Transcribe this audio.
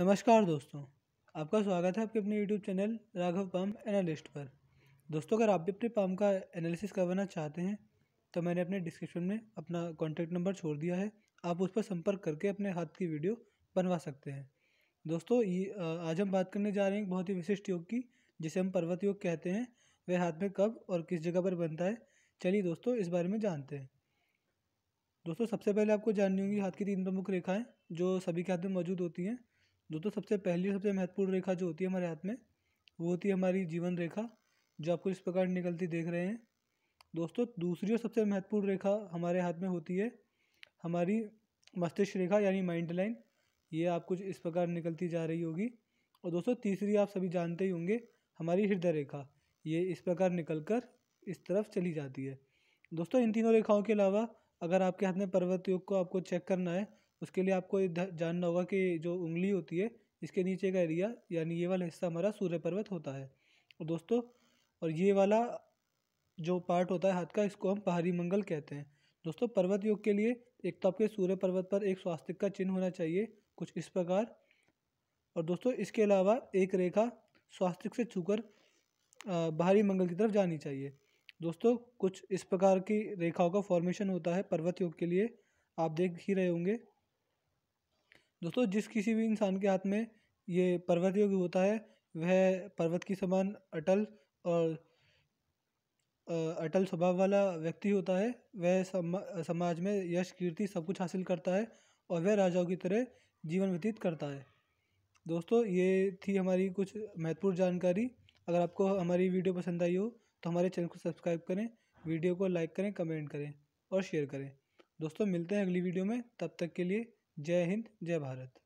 नमस्कार दोस्तों आपका स्वागत है आपके अपने YouTube channel Raghav pump analyst पर दोस्तों अगर आप भी अपने पम्प का एनालिसिस करवाना चाहते हैं तो मैंने अपने डिस्क्रिप्शन में अपना कॉन्टैक्ट नंबर छोड़ दिया है आप उस पर संपर्क करके अपने हाथ की वीडियो बनवा सकते हैं दोस्तों ये आज हम बात करने जा रहे हैं एक बहुत ही विशिष्ट योग की जिसे हम पर्वत योग कहते हैं वह हाथ में कब और किस जगह पर बनता है चलिए दोस्तों इस बारे में जानते हैं दोस्तों सबसे पहले आपको जाननी होगी हाथ की तीन प्रमुख रेखाएं जो सभी के हाथ में मौजूद होती हैं दोस्तों सबसे पहली सबसे महत्वपूर्ण रेखा जो होती है हमारे हाथ में वो होती है हमारी जीवन रेखा जो आपको इस प्रकार निकलती देख रहे हैं दोस्तों दूसरी और सबसे महत्वपूर्ण रेखा हमारे हाथ में होती है हमारी मस्तिष्क रेखा यानी माइंड लाइन ये आप कुछ इस प्रकार निकलती जा रही होगी और दोस्तों तीसरी आप सभी जानते ही होंगे हमारी हृदय रेखा ये इस प्रकार निकल कर इस तरफ चली जाती है दोस्तों इन तीनों रेखाओं के अलावा अगर आपके हाथ में पर्वत योग को आपको चेक करना है उसके लिए आपको जानना होगा कि जो उंगली होती है इसके नीचे का एरिया यानी ये वाला हिस्सा हमारा सूर्य पर्वत होता है और दोस्तों और ये वाला जो पार्ट होता है हाथ का इसको हम पहाड़ी मंगल कहते हैं दोस्तों पर्वत योग के लिए एक तो आपके सूर्य पर्वत पर एक स्वास्तिक का चिन्ह होना चाहिए कुछ इस प्रकार और दोस्तों इसके अलावा एक रेखा स्वास्तिक से छूकर बाहरी मंगल की तरफ जानी चाहिए दोस्तों कुछ इस प्रकार की रेखाओं का फॉर्मेशन होता है पर्वत योग के लिए आप देख ही रहे होंगे दोस्तों जिस किसी भी इंसान के हाथ में ये पर्वत योग होता है वह पर्वत की समान अटल और अटल स्वभाव वाला व्यक्ति होता है वह समाज में यश कीर्ति सब कुछ हासिल करता है और वह राजाओं की तरह जीवन व्यतीत करता है दोस्तों ये थी हमारी कुछ महत्वपूर्ण जानकारी अगर आपको हमारी वीडियो पसंद आई हो तो हमारे चैनल को सब्सक्राइब करें वीडियो को लाइक करें कमेंट करें और शेयर करें दोस्तों मिलते हैं अगली वीडियो में तब तक के लिए जय हिंद जय भारत